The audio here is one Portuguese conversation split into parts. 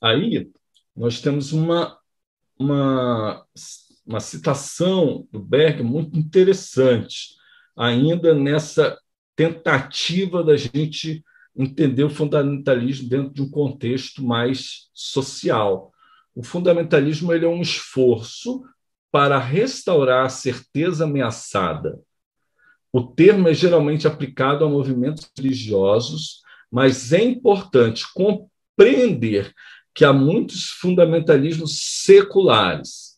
Aí nós temos uma, uma, uma citação do Berg muito interessante, ainda nessa tentativa da gente entender o fundamentalismo dentro de um contexto mais social. O fundamentalismo ele é um esforço para restaurar a certeza ameaçada. O termo é geralmente aplicado a movimentos religiosos, mas é importante compreender que há muitos fundamentalismos seculares,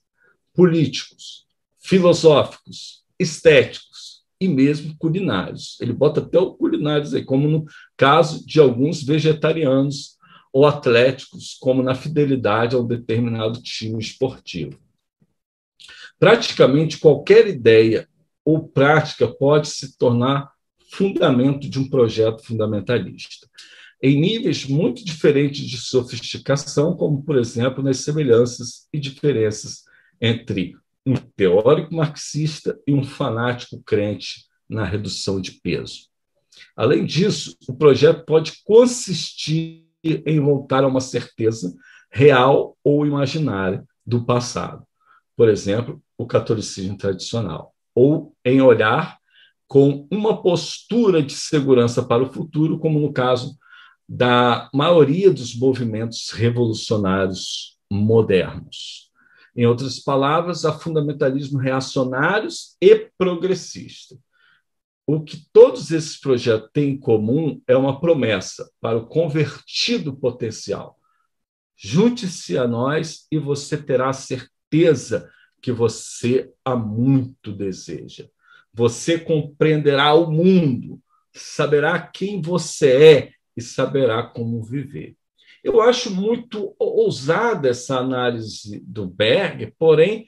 políticos, filosóficos, estéticos e mesmo culinários. Ele bota até o culinários aí, como no caso de alguns vegetarianos ou atléticos, como na fidelidade a um determinado time esportivo. Praticamente qualquer ideia ou prática pode se tornar fundamento de um projeto fundamentalista em níveis muito diferentes de sofisticação, como, por exemplo, nas semelhanças e diferenças entre um teórico marxista e um fanático crente na redução de peso. Além disso, o projeto pode consistir em voltar a uma certeza real ou imaginária do passado, por exemplo, o catolicismo tradicional, ou em olhar com uma postura de segurança para o futuro, como no caso da maioria dos movimentos revolucionários modernos. Em outras palavras, a fundamentalismo reacionários e progressista. O que todos esses projetos têm em comum é uma promessa para o convertido potencial. Junte-se a nós e você terá certeza que você há muito deseja. Você compreenderá o mundo, saberá quem você é e saberá como viver. Eu acho muito ousada essa análise do Berg, porém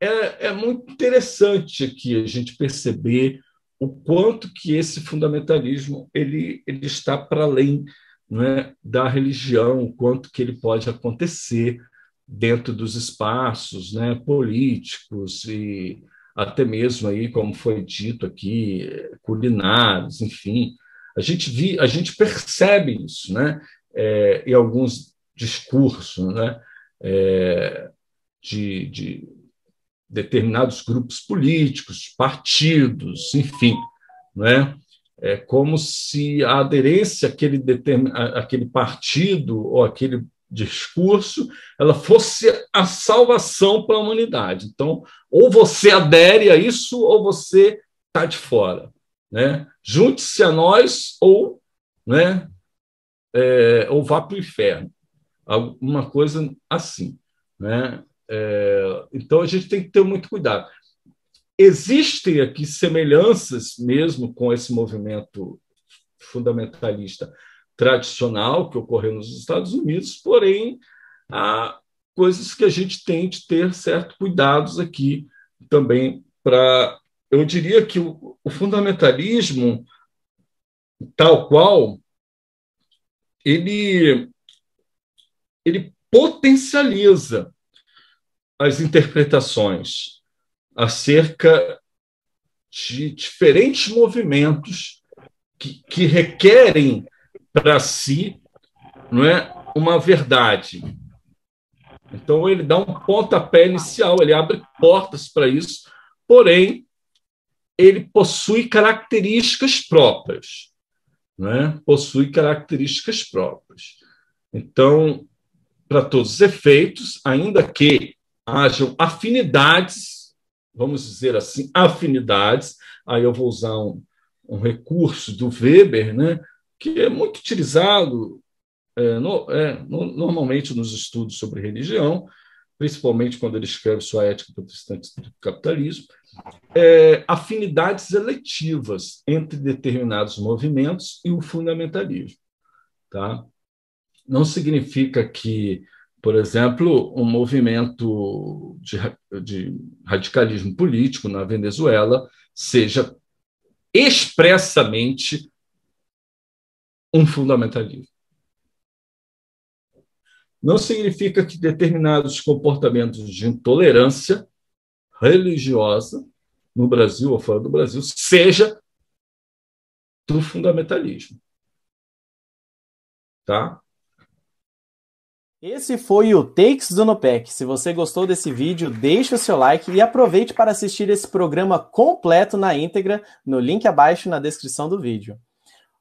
é, é muito interessante aqui a gente perceber o quanto que esse fundamentalismo ele, ele está para além né, da religião, o quanto que ele pode acontecer dentro dos espaços né, políticos e até mesmo aí, como foi dito aqui, eh, culinários, enfim, a gente, vi, a gente percebe isso né? É, em alguns discursos né? É, de, de determinados grupos políticos, partidos, enfim. Né? É como se a aderência àquele, àquele partido ou aquele discurso ela fosse a salvação para a humanidade. Então, ou você adere a isso ou você está de fora né? Junte-se a nós ou, né? É, ou vá para o inferno, alguma coisa assim, né? É, então a gente tem que ter muito cuidado. Existem aqui semelhanças mesmo com esse movimento fundamentalista tradicional que ocorreu nos Estados Unidos, porém há coisas que a gente tem de ter certo cuidados aqui também para eu diria que o, o fundamentalismo, tal qual, ele, ele potencializa as interpretações acerca de diferentes movimentos que, que requerem para si não é, uma verdade. Então, ele dá um pontapé inicial, ele abre portas para isso, porém, ele possui características próprias, né? possui características próprias. Então, para todos os efeitos, ainda que hajam afinidades, vamos dizer assim, afinidades, aí eu vou usar um, um recurso do Weber, né? que é muito utilizado é, no, é, no, normalmente nos estudos sobre religião, principalmente quando ele escreve sua ética protestante do capitalismo, é, afinidades eletivas entre determinados movimentos e o fundamentalismo. Tá? Não significa que, por exemplo, um movimento de, de radicalismo político na Venezuela seja expressamente um fundamentalismo não significa que determinados comportamentos de intolerância religiosa no Brasil ou fora do Brasil seja do fundamentalismo. Tá? Esse foi o Takes do Nopec. Se você gostou desse vídeo, deixe o seu like e aproveite para assistir esse programa completo na íntegra no link abaixo na descrição do vídeo.